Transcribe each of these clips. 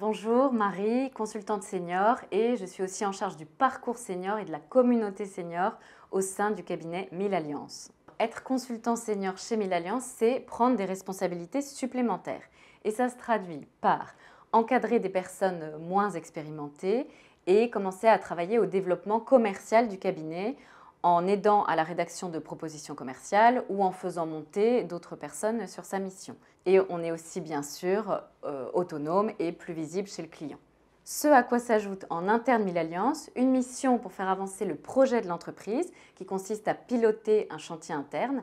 Bonjour Marie, consultante senior et je suis aussi en charge du parcours senior et de la communauté senior au sein du cabinet Mille Alliances. Être consultant senior chez Mille Alliances, c'est prendre des responsabilités supplémentaires et ça se traduit par encadrer des personnes moins expérimentées et commencer à travailler au développement commercial du cabinet en aidant à la rédaction de propositions commerciales ou en faisant monter d'autres personnes sur sa mission. Et on est aussi bien sûr euh, autonome et plus visible chez le client. Ce à quoi s'ajoute en interne Mille Alliance une mission pour faire avancer le projet de l'entreprise qui consiste à piloter un chantier interne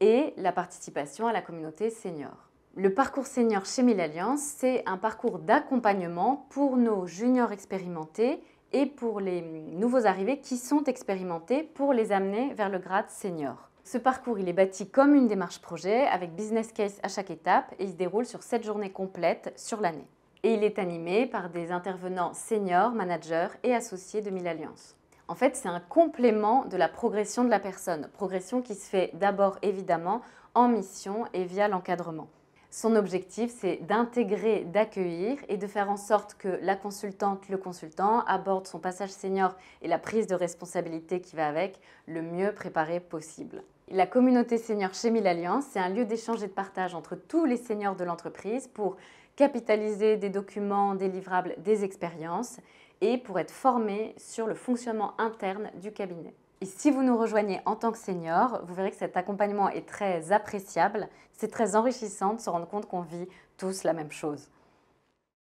et la participation à la communauté senior. Le parcours senior chez Mille Alliance, c'est un parcours d'accompagnement pour nos juniors expérimentés et pour les nouveaux arrivés qui sont expérimentés pour les amener vers le grade senior. Ce parcours, il est bâti comme une démarche projet avec business case à chaque étape et il se déroule sur 7 journées complètes sur l'année. Et il est animé par des intervenants seniors, managers et associés de Mille Alliances. En fait, c'est un complément de la progression de la personne, progression qui se fait d'abord évidemment en mission et via l'encadrement. Son objectif, c'est d'intégrer, d'accueillir et de faire en sorte que la consultante, le consultant aborde son passage senior et la prise de responsabilité qui va avec le mieux préparé possible. La communauté senior chez Mille Alliance, c'est un lieu d'échange et de partage entre tous les seniors de l'entreprise pour capitaliser des documents, des livrables, des expériences et pour être formé sur le fonctionnement interne du cabinet. Et si vous nous rejoignez en tant que senior, vous verrez que cet accompagnement est très appréciable, c'est très enrichissant de se rendre compte qu'on vit tous la même chose.